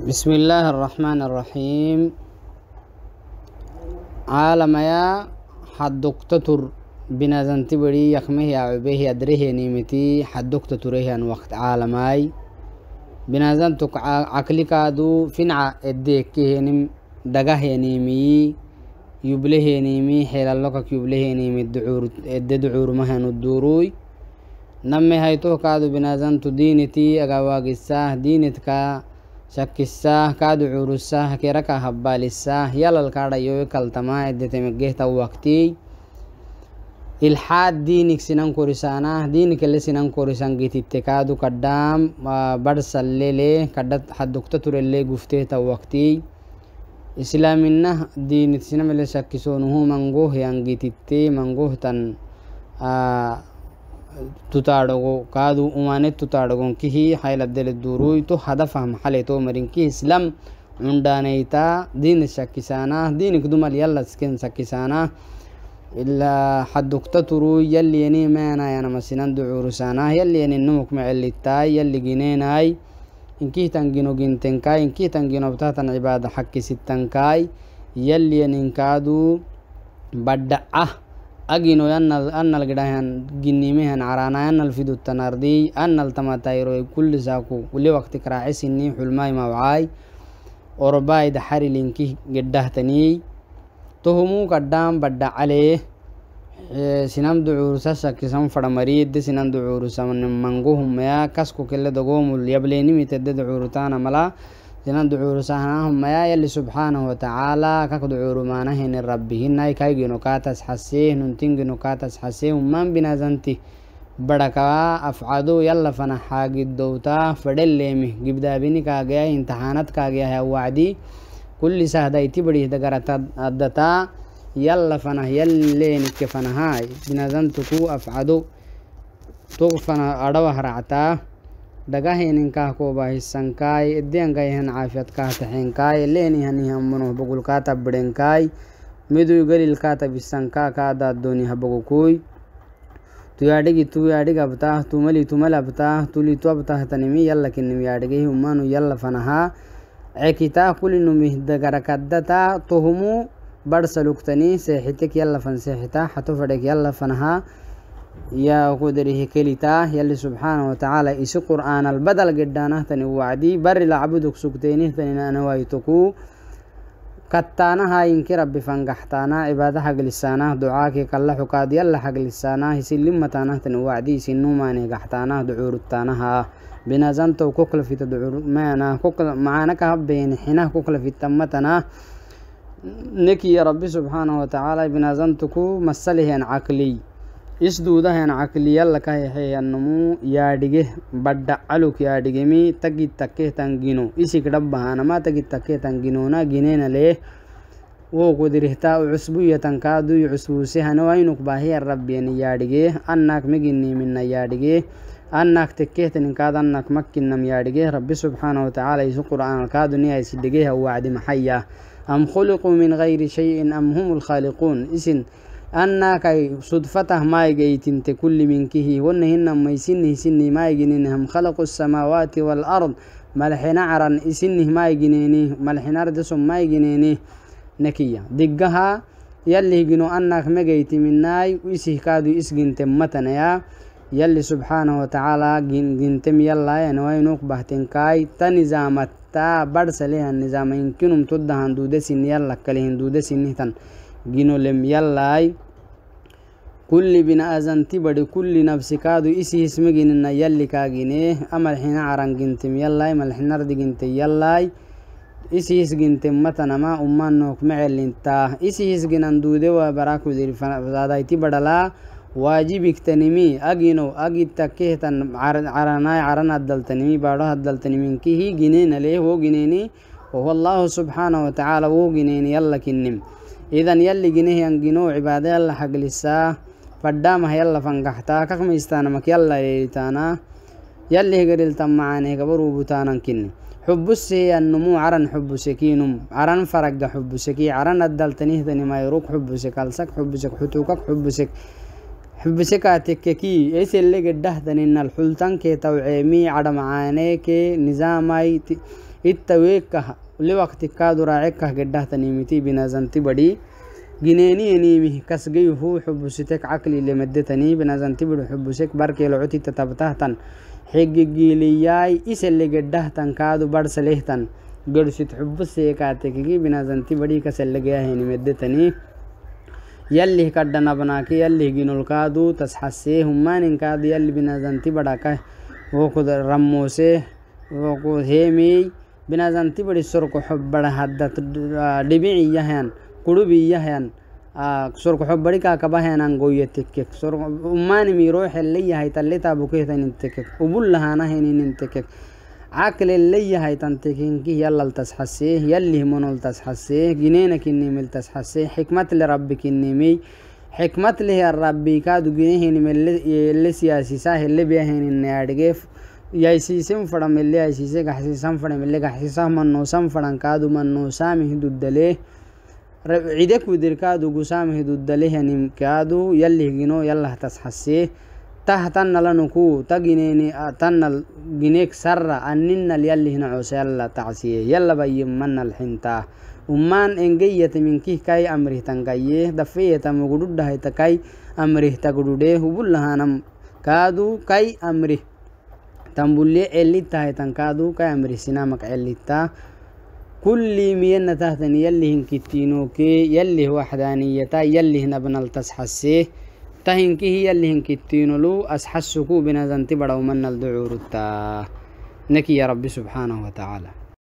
بسم الله الرحمن الرحيم عالميا بنا زنتي بري يخمه عبيه أدريه نيمتي هي أن وقت عالماي بنازنتك عقلي كادو فنع اديك نم دجاه نيمي يبله نيمي حيل لكك يبله نيمي الدعور دعور مهن الدوروي نمي هيتو كادو زنتو دينتي أجا الساه دينتك shakkissaah kaa ducuurussaah kera kaa habbaalissaah yalal kaa dhayyowe kaltamaa eddetemeggeehta waqtii ilhaad diinik sinan korisaanaah diinikelle sinan korisan gititte kaadu kaddhaam badhsallele kadha haddukta turellee gufteehta waqtii islaaminah diinit sinamele shakkisoonuhu mangooh yan gititte mangoohtan tutaɗogo kaadu umane tutaɗogon kihi hayladdele duruy to hadafa mahale to marin islam cundanayta din shakkisana dinik dumal yallasken sakkisana ilaa xadugta turu yalliyeni meenayanamasinan ducurusanah yalliyeni numuk mecelitaay yalligineenaay inkihtanginogintengkaay inkihtanginobtahtan cibaada xakkisittankaay yalliyeninkaadu badhaca ah. أجنوا أن أن الجدهن جنيمهن عرانا في دوت نردي التناردي تما تيرو كل زاكو كل وقت كراعس كراعي حلم أي موعاي أرباي دحر لينكي جده تني تهمو قدام بدأ عليه سنام دعور ساسا كسام فرمريد سنام دعور سامن منجوهم يا كسكو كلا دقوم يبليني متد دعور تانا ملا sinan ducuurusahnahumaya yali subxaanahu watacaala kak ducuurumaanahini rabbihinai kaiginukatas hasee nuntinginukatas hasee umman binazanti badhakawa afcadu yalla fanaxaagidowta fadheleemi gibdaabinikaagaya imtixaanadkaagaya wacdi kulli sahdaiti badhihdagaratadataa yalla fanah yalleenike fanahaai binazantuku afcadu tug fana adhawahractaa dhagahayninkaah koobaahisankaay edeankaihan caafiyadkaah taxeenkaay leenihanihambano bagulkaa tabbidhenkaay miduy galilkaa tabisankaa kaadaaddooni habagokuy tuyadhigi tuyadhig abtaah tumali tumal abtaah tulitu abtaah tanimi yalla kinnim yadhigehi ummanu fanahaa cekitaa kulinumih dagarakaddataa tohumu badhsaluktani seexitek yalla fan seexita xato yalla fanahaa يا قدره كلتاه يلي سبحانه وتعالى إيش قرآن البدل قدانه تني وعدي بر لعبدك سكتينه تني أنا ويتكو هاي إنك ربي فنقحتانا عبادة حق لسانه دعاك كلا حقاد يلا حق لسانه يسين لما تانه وعدي يسين نوما نقحتانه دعور ها بنازنتو كوكل في تدعور معنا كوكل معنا كهبين حنا كوكل في تمتنا نكي يا ربي سبحانه وتعالى بنازنتكو مسلهن عقلي isduudahen cakliyallakaheh yannamuu yaadhigeh badha caluk yaadhigemi tagid takkehtan gino isik dhabbahanama tagid takkehtan ginona ginena leeh wo kudirihta u cusbuyatan kaaduy cusbuusehano ainuk baahiyan rabbiyani yaadhigeh annak miginimina yaadhigeh annak tekkehtaninkaad annak makkinam yaadhigeh rabbi subxaana watacaala isu qur'aanalkaaduni haisidhigeha wacdi maxaya am khuliquu min gayri shayin am hum lkhaaliquun isin أنا كاي صدفة ماي صدفته ما يجيتنت كل منكه ونهن ما يسنه سنه ما يجنينهم خلق السماوات والأرض ملحنا عرا سنه ما يجنينه ملحنا ردس ما يجنينه نكية دقها يلي جنو أنك مجيت من ناي ويسه كادو إسجن تمتنا يا يلي سبحانه وتعالى جن جن تم يلا ينوي نقبه تنكاي تنظامت تا برس لها النظام يمكنهم تدهن دودسين يلا كلهن دودسين نهتن ginolem yallay kulli binaazantibadi kuli nabsikaadu isi hismiginina yalli kaagine amalxina carangintim yallay malxinardhiginte yalai isi hisginte matanama ummanok mecelinta isi hisginan duudewa barakudir fadayti waajibigtanimi agino agitakehtan caranay caran haddaltanimi baadho haddaltaniminkihi gineenaleeh wogineeni wahu allahu subxaanahu watacaala wogineeni yalla إذا يلي جنيه ينجنو idan الله حق لسا فدام هي الله فنجحتا كم fangaxtaa مك يلا yeelitaanaa يلي هجريل تم معاني كبر وبتانا كني حب السي النمو عرن حب سكينم عرن فرق ده حب سكي عرن الدل تنيه ذني ما يروك حب سك السك حب سك حتوكك حب سك حب سك سكاتككي إيش اللي قد ده ذني إن الحلتان كي توعيمي عدم معاني نظامي إت... التويكه उल्ले वक्ति का दुराए कह गड्ढा तनीमती बिना जनती बड़ी गिनेनी एनीमी कस गई हु हब्बुसित अकली ले मद्दे तनी बिना जनती बड़ हब्बुसिक बर के लौटी तबता तन हिग गिलियाई इसे ले गड्ढा तन का दु बड़ सलेह तन गुड़सित हब्बुसे कहते कि बिना जनती बड़ी कस ले गया है नी मद्दे तनी यल का डना बना के यल लिख का दु तस हसे हुमान इनका दियल बिना जनती बड़ा कह वो खुद रमो से वो खुद हे मी बनाजानी बड़ी सरको बड़ा हाद डिबी हैं कुड़ुबी हैं सरको बड़ी का कबा हैं अंगो ये तिके उम्मान मीरो तलिता बुके तिके उबुल तिके आकले लैहाय तन तिकि यल तस हसे यल्ली मनोल तस गिने न किन्नी मिल तस हसे हिकमत ले रब किन्नी मई हिकमत ले रबी का दुगिने ही मिल ले सियासी सा हिल बेहन इन्ने अडगे yaisiisen fadhamille yaisiise gaxsiisan fadhamille gaxsiisa mannoo san fadhankaadu mannoo saamihiduddalee rabcide kudirkaadu gusaamihiduddalee kaadu yallihgino yallah tasxasee tah tannalanuku tagineeni tannal gineek sarra anninnal yallihna coose yalla tacsiye yalla bayyemmannal xintaa ummaan engeyate minkih kay amrihtankayyee dafeyeta mugudhudhahayta kay amrihtagudhudhee hubullahanam kaadu kay amrih tan bulle elittahay tan kaadu ka amrisina maka elitta كل مينا تهتن يلهن كتينوكي يلي وحدانيتا يلهن ابنال تسحسيه تهن كي يلهن كتينولو أسحسكو بنزنتي بدو من الدعور نكي يا ربي سبحانه وتعالى